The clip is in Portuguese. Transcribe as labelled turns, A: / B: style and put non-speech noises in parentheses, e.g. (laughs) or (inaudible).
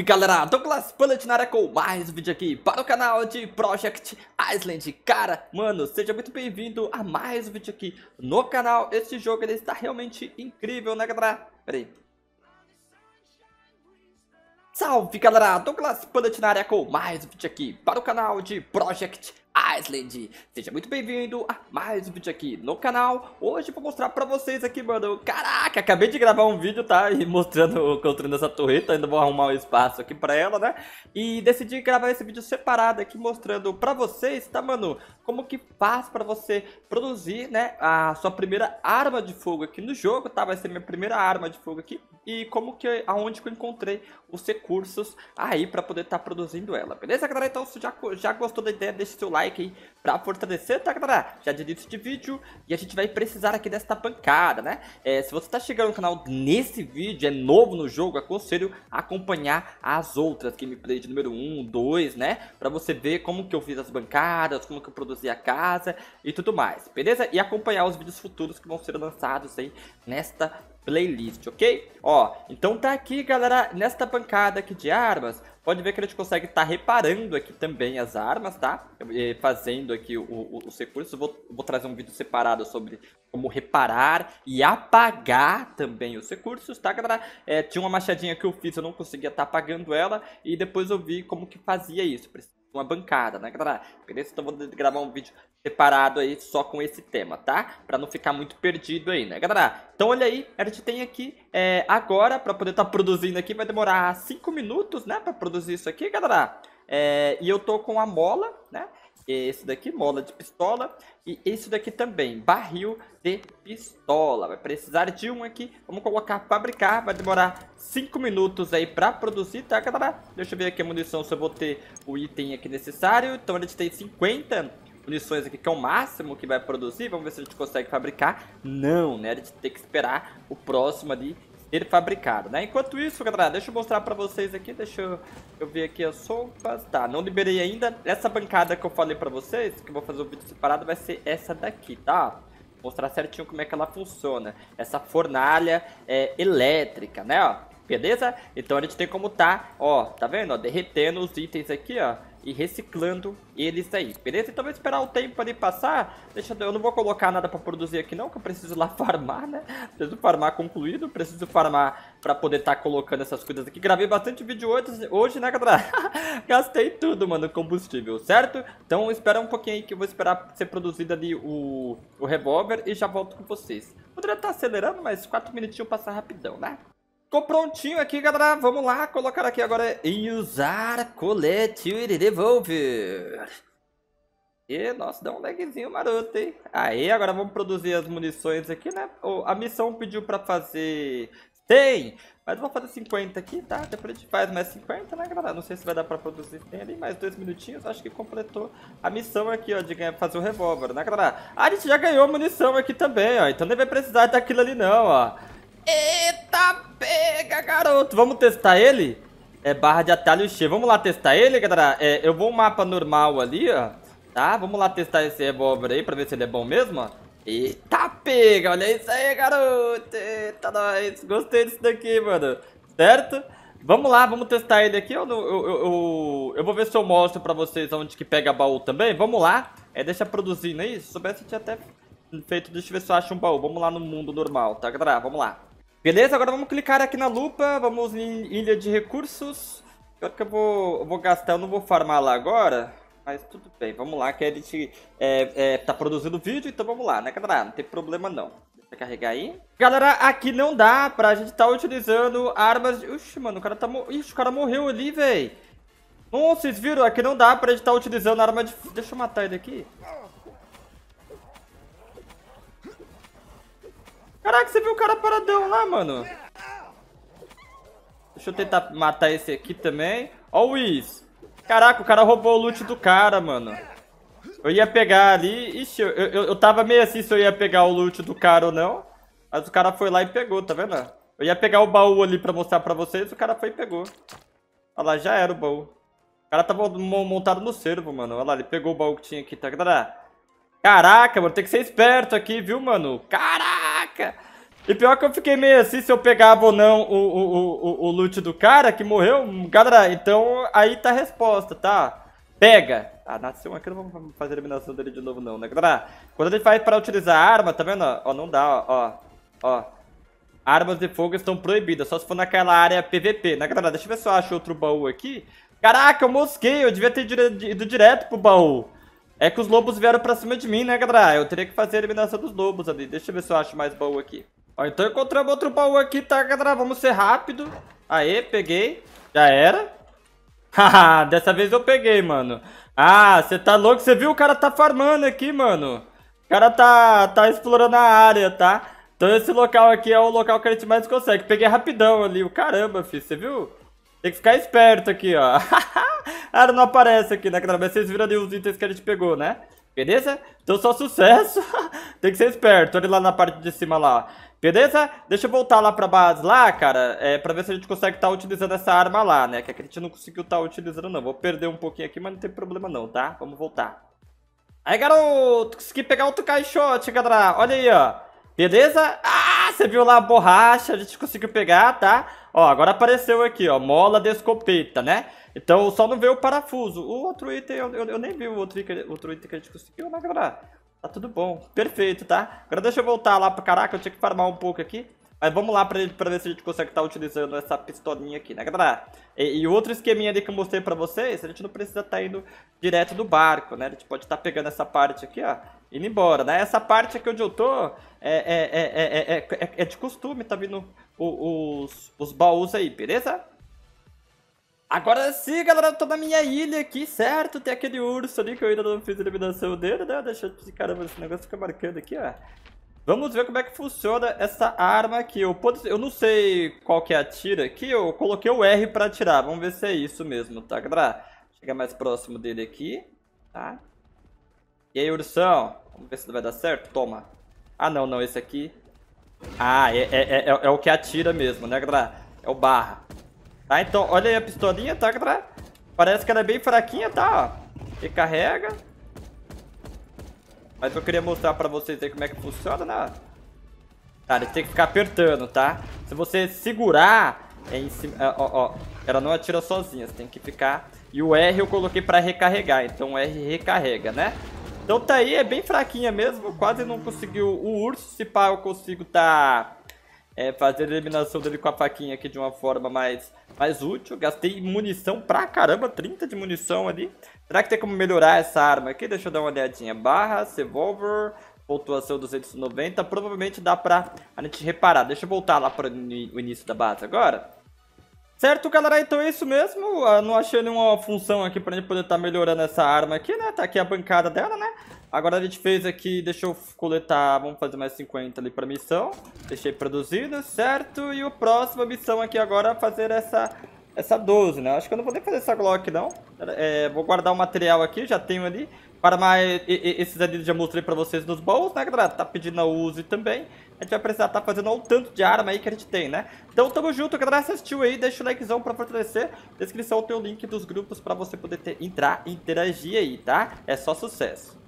A: Salve galera, Douglas Bullet na área com mais um vídeo aqui para o canal de Project Island Cara, mano, seja muito bem-vindo a mais um vídeo aqui no canal Este jogo ele está realmente incrível, né galera? Pera aí Salve galera, Douglas Bullet na área com mais um vídeo aqui para o canal de Project Island. Seja muito bem-vindo a mais um vídeo aqui no canal. Hoje vou mostrar pra vocês aqui, mano. Caraca, acabei de gravar um vídeo, tá? E mostrando, construindo essa torreta. Ainda vou arrumar um espaço aqui pra ela, né? E decidi gravar esse vídeo separado aqui, mostrando pra vocês, tá, mano? Como que faz pra você produzir, né? A sua primeira arma de fogo aqui no jogo, tá? Vai ser minha primeira arma de fogo aqui. E como que, aonde que eu encontrei os recursos aí pra poder estar tá produzindo ela, beleza, galera? Então, se já, já gostou da ideia, deixa seu like like aí para fortalecer, tá, galera? Já de início de vídeo e a gente vai precisar aqui desta pancada, né? É, se você tá chegando no canal nesse vídeo, é novo no jogo, aconselho acompanhar as outras gameplay de número 1, 2, né? Pra você ver como que eu fiz as bancadas, como que eu produzi a casa e tudo mais, beleza? E acompanhar os vídeos futuros que vão ser lançados aí nesta playlist, ok? Ó, então tá aqui, galera, nesta pancada aqui de armas, Pode ver que a gente consegue estar tá reparando aqui também as armas, tá? Eh, fazendo aqui o, o, os recursos. Vou, vou trazer um vídeo separado sobre como reparar e apagar também os recursos, tá, galera? É, tinha uma machadinha que eu fiz, eu não conseguia estar tá apagando ela. E depois eu vi como que fazia isso uma bancada, né, galera? Por isso então vou gravar um vídeo separado aí só com esse tema, tá? Pra não ficar muito perdido aí, né, galera? Então olha aí, a gente tem aqui é, agora, pra poder estar tá produzindo aqui, vai demorar 5 minutos, né, pra produzir isso aqui, galera? É, e eu tô com a mola, né? Esse daqui, mola de pistola. E esse daqui também, barril de pistola. Vai precisar de um aqui. Vamos colocar fabricar. Vai demorar 5 minutos aí pra produzir, tá, galera? Deixa eu ver aqui a munição, se eu vou ter o item aqui necessário. Então a gente tem 50 munições aqui, que é o máximo que vai produzir. Vamos ver se a gente consegue fabricar. Não, né? A gente tem que esperar o próximo ali ele fabricado, né? Enquanto isso, galera, deixa eu mostrar pra vocês aqui, deixa eu, eu ver aqui as sopas. Tá, não liberei ainda. Essa bancada que eu falei pra vocês, que eu vou fazer o um vídeo separado, vai ser essa daqui, tá? Vou mostrar certinho como é que ela funciona. Essa fornalha é, elétrica, né, ó. Beleza? Então a gente tem como tá, ó, tá vendo? Ó, derretendo os itens aqui, ó e reciclando eles aí, beleza? Então vou esperar o tempo ali passar, deixa eu, eu não vou colocar nada para produzir aqui não, que eu preciso lá (laughs) farmar, né? Preciso farmar concluído, preciso farmar para poder estar tá colocando essas coisas aqui. Gravei bastante vídeo hoje, hoje né, galera? (laughs) Gastei tudo, mano, combustível, certo? Então espera um pouquinho aí que eu vou esperar ser produzido ali o, o revólver e já volto com vocês. Poderia estar tá acelerando, mas 4 minutinhos passar rapidão, né? Ficou prontinho aqui, galera. Vamos lá colocar aqui agora em usar colete e devolver. E nossa, dá um lagzinho maroto, hein? Aí, agora vamos produzir as munições aqui, né? A missão pediu pra fazer 100, mas eu vou fazer 50 aqui, tá? Depois a gente faz mais 50, né, galera? Não sei se vai dar pra produzir 100 ali, mais dois minutinhos. Acho que completou a missão aqui, ó, de ganhar, fazer o revólver, né, galera? Ah, a gente já ganhou munição aqui também, ó. Então nem vai precisar daquilo ali, não, ó. Ei! É, Pega, é, é, é, garoto. Vamos testar ele? É barra de atalho cheio. Vamos lá testar ele, galera? É, eu vou um mapa normal ali, ó. Tá? Vamos lá testar esse revólver aí pra ver se ele é bom mesmo, ó. Eita, pega! Olha isso aí, garoto! Eita, nós! Gostei disso daqui, mano. Certo? Vamos lá, vamos testar ele aqui. Eu, eu, eu, eu, vou ver se eu mostro pra vocês onde que pega baú também. Vamos lá. É, deixa produzindo aí. Se soubesse, eu tinha até feito... Deixa eu ver se eu acho um baú. Vamos lá no mundo normal, tá, galera? Vamos lá. Beleza, agora vamos clicar aqui na lupa, vamos em ilha de recursos. Pior que eu vou, eu vou gastar, eu não vou farmar lá agora, mas tudo bem, vamos lá que a gente é, é, tá produzindo vídeo, então vamos lá, né galera? Não tem problema não. Deixa eu carregar aí. Galera, aqui não dá pra gente tá utilizando armas... Uxi, mano, o cara tá... Mo... Ixi, o cara morreu ali, velho. Nossa, vocês viram? Aqui não dá pra gente tá utilizando arma de... Deixa eu matar ele aqui. Caraca, você viu o cara paradão lá, mano? Deixa eu tentar matar esse aqui também. Ó o Whis. Caraca, o cara roubou o loot do cara, mano. Eu ia pegar ali... Ixi, eu, eu, eu tava meio assim se eu ia pegar o loot do cara ou não. Mas o cara foi lá e pegou, tá vendo? Eu ia pegar o baú ali pra mostrar pra vocês, o cara foi e pegou. Olha lá, já era o baú. O cara tava montado no servo, mano. Olha lá, ele pegou o baú que tinha aqui, tá? Caraca, mano, tem que ser esperto aqui, viu, mano? Caraca! Caraca! E pior que eu fiquei meio assim, se eu pegava ou não o, o, o, o loot do cara que morreu. Hum, galera, então aí tá a resposta, tá? Pega! Ah, nasceu aqui, não vamos fazer a eliminação dele de novo não, né, galera? Quando ele faz pra utilizar a arma, tá vendo? Ó, não dá, ó. Ó. Armas de fogo estão proibidas, só se for naquela área PVP, né, galera? Deixa eu ver se eu acho outro baú aqui. Caraca, eu mosquei, eu devia ter ido direto pro baú. É que os lobos vieram pra cima de mim, né, galera? Eu teria que fazer a eliminação dos lobos ali. Deixa eu ver se eu acho mais baú aqui. Ó, então encontramos outro baú aqui, tá, galera? Vamos ser rápido. Aê, peguei. Já era. (laughs) Haha, dessa vez eu peguei, mano. Ah, você tá louco? Você viu? O cara tá farmando aqui, mano. O cara tá, tá explorando a área, tá? Então esse local aqui é o local que a gente mais consegue. Peguei rapidão ali. Caramba, filho, você viu? Tem que ficar esperto aqui, ó. (laughs) Cara, ah, não aparece aqui, né? Que vocês viram ali os itens que a gente pegou, né? Beleza? Então só sucesso. (laughs) Tem que ser esperto. Olha lá na parte de cima lá. Beleza? Deixa eu voltar lá pra base lá, cara. É, pra ver se a gente consegue estar tá utilizando essa arma lá, né? Que é a gente não conseguiu estar tá utilizando, não. Vou perder um pouquinho aqui, mas não tem problema não, tá? Vamos voltar. Aí, garoto! Consegui pegar outro caixote, galera. Olha aí, ó. Beleza? Ah, você viu lá a borracha. A gente conseguiu pegar, tá? Ó, agora apareceu aqui, ó, mola de escopeta, né? Então só não veio o parafuso. O outro item, eu, eu, eu nem vi o outro item, outro item que a gente conseguiu, mas agora tá tudo bom. Perfeito, tá? Agora deixa eu voltar lá pra caraca, eu tinha que farmar um pouco aqui. Mas vamos lá pra, pra ver se a gente consegue estar tá utilizando essa pistolinha aqui, né, galera? E, e, outro esqueminha ali que eu mostrei pra vocês, a gente não precisa estar tá indo direto do barco, né? A gente pode estar tá pegando essa parte aqui, ó, indo embora, né? Essa parte aqui onde eu tô é, é, é, é, é, é, é de costume, tá vindo os, os baús aí, beleza? Agora sim, galera, eu tô na minha ilha aqui, certo? Tem aquele urso ali que eu ainda não fiz a eliminação dele, né? Deixa eu... Caramba, esse negócio fica marcando aqui, ó. Vamos ver como é que funciona essa arma aqui. Eu, pode... eu não sei qual que é a tira aqui, eu coloquei o R pra atirar. Vamos ver se é isso mesmo, tá, galera? Chegar mais próximo dele aqui, tá? E aí, ursão? Vamos ver se vai dar certo. Toma. Ah, não, não, esse aqui ah, é, é, é, é o que atira mesmo, né, galera? É o barra. Tá, então, olha aí a pistolinha, tá, galera? Parece que ela é bem fraquinha, tá, ó. Recarrega. Mas eu queria mostrar pra vocês aí como é que funciona, né? ele tem que ficar apertando, tá? Se você segurar é em cima, ó, ó, ela não atira sozinha, você tem que ficar... E o R eu coloquei pra recarregar, então o R recarrega, né? Então tá aí, é bem fraquinha mesmo, quase não conseguiu o urso, se pá eu consigo tá... É, fazer a eliminação dele com a faquinha aqui de uma forma mais, mais útil. Gastei munição pra caramba, 30 de munição ali. Será que tem como melhorar essa arma aqui? Deixa eu dar uma olhadinha. Barra, revolver, pontuação 290. Provavelmente dá pra a gente reparar. Deixa eu voltar lá para o início da base agora. Certo, galera? Então é isso mesmo. Eu ah, não achei nenhuma função aqui pra gente poder estar tá melhorando essa arma aqui, né? Tá aqui a bancada dela, né? Agora a gente fez aqui, deixa eu coletar, vamos fazer mais 50 ali pra missão. Deixei produzido, certo? E o próximo missão aqui agora é fazer essa essa 12, né? Acho que eu não vou nem fazer essa Glock, não. É, vou guardar o material aqui, já tenho ali. Para mais, e, e, esses ali já mostrei para vocês nos baús, né, galera? Tá pedindo a use também. A gente vai precisar estar tá fazendo o tanto de arma aí que a gente tem, né? Então tamo junto, galera. Assistiu aí, deixa o likezão para fortalecer. Na descrição tem o link dos grupos para você poder ter, entrar e interagir aí, tá? É só sucesso.